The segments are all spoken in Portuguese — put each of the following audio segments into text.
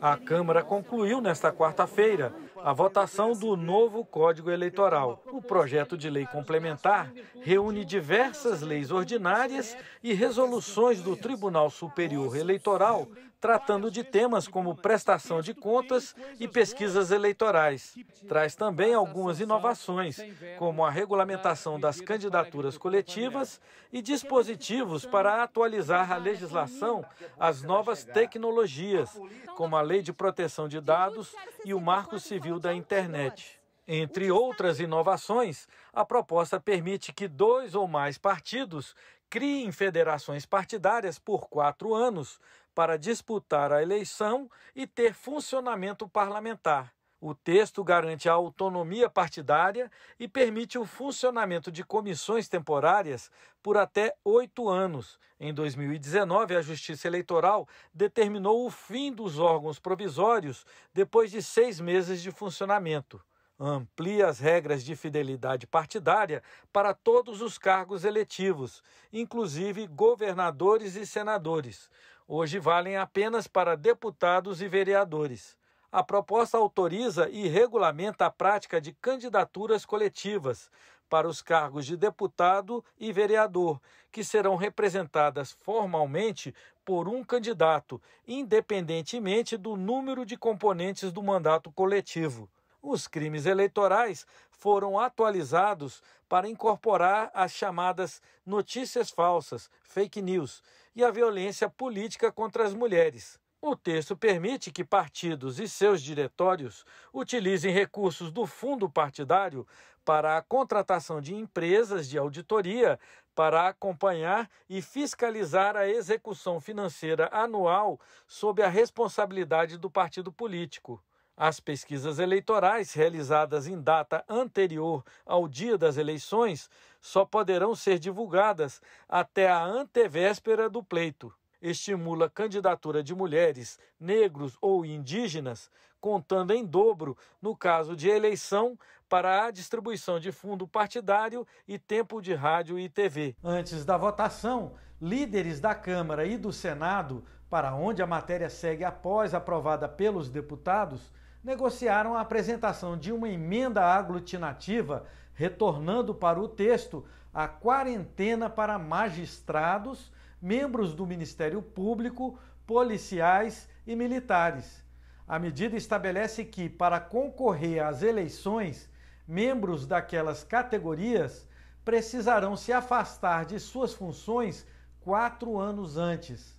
A Câmara concluiu nesta quarta-feira a votação do novo Código Eleitoral. O projeto de lei complementar reúne diversas leis ordinárias e resoluções do Tribunal Superior Eleitoral tratando de temas como prestação de contas e pesquisas eleitorais. Traz também algumas inovações, como a regulamentação das candidaturas coletivas e dispositivos para atualizar a legislação às novas tecnologias, como a Lei de Proteção de Dados e o Marco Civil da Internet. Entre outras inovações, a proposta permite que dois ou mais partidos criem federações partidárias por quatro anos para disputar a eleição e ter funcionamento parlamentar. O texto garante a autonomia partidária e permite o funcionamento de comissões temporárias por até oito anos. Em 2019, a Justiça Eleitoral determinou o fim dos órgãos provisórios depois de seis meses de funcionamento amplia as regras de fidelidade partidária para todos os cargos eletivos, inclusive governadores e senadores. Hoje valem apenas para deputados e vereadores. A proposta autoriza e regulamenta a prática de candidaturas coletivas para os cargos de deputado e vereador, que serão representadas formalmente por um candidato, independentemente do número de componentes do mandato coletivo os crimes eleitorais foram atualizados para incorporar as chamadas notícias falsas, fake news, e a violência política contra as mulheres. O texto permite que partidos e seus diretórios utilizem recursos do fundo partidário para a contratação de empresas de auditoria para acompanhar e fiscalizar a execução financeira anual sob a responsabilidade do partido político. As pesquisas eleitorais realizadas em data anterior ao dia das eleições só poderão ser divulgadas até a antevéspera do pleito. Estimula a candidatura de mulheres, negros ou indígenas, contando em dobro no caso de eleição para a distribuição de fundo partidário e tempo de rádio e TV. Antes da votação, líderes da Câmara e do Senado, para onde a matéria segue após aprovada pelos deputados, negociaram a apresentação de uma emenda aglutinativa, retornando para o texto a quarentena para magistrados, membros do Ministério Público, policiais e militares. A medida estabelece que, para concorrer às eleições, membros daquelas categorias precisarão se afastar de suas funções quatro anos antes.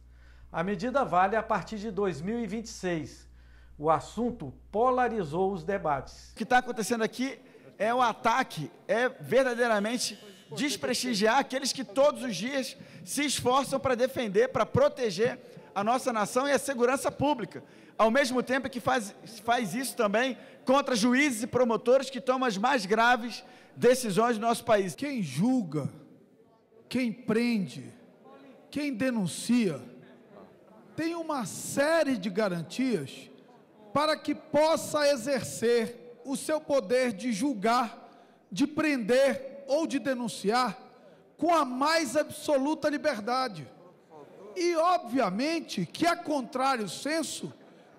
A medida vale a partir de 2026 o assunto polarizou os debates. O que está acontecendo aqui é um ataque, é verdadeiramente desprestigiar aqueles que todos os dias se esforçam para defender, para proteger a nossa nação e a segurança pública. Ao mesmo tempo que faz, faz isso também contra juízes e promotores que tomam as mais graves decisões do nosso país. Quem julga, quem prende, quem denuncia, tem uma série de garantias para que possa exercer o seu poder de julgar, de prender ou de denunciar com a mais absoluta liberdade. E, obviamente, que a contrário senso,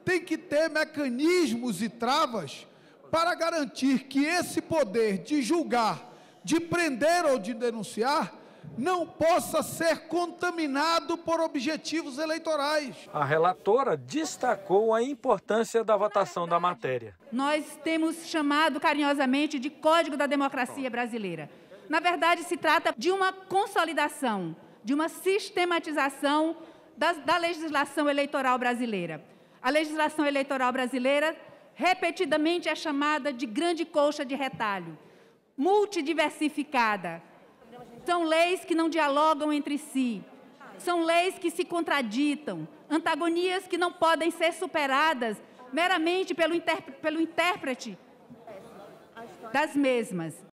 tem que ter mecanismos e travas para garantir que esse poder de julgar, de prender ou de denunciar não possa ser contaminado por objetivos eleitorais. A relatora destacou a importância da votação da matéria. Nós temos chamado carinhosamente de Código da Democracia Brasileira. Na verdade, se trata de uma consolidação, de uma sistematização da, da legislação eleitoral brasileira. A legislação eleitoral brasileira repetidamente é chamada de grande colcha de retalho, multidiversificada são leis que não dialogam entre si. São leis que se contraditam, antagonias que não podem ser superadas meramente pelo, pelo intérprete das mesmas.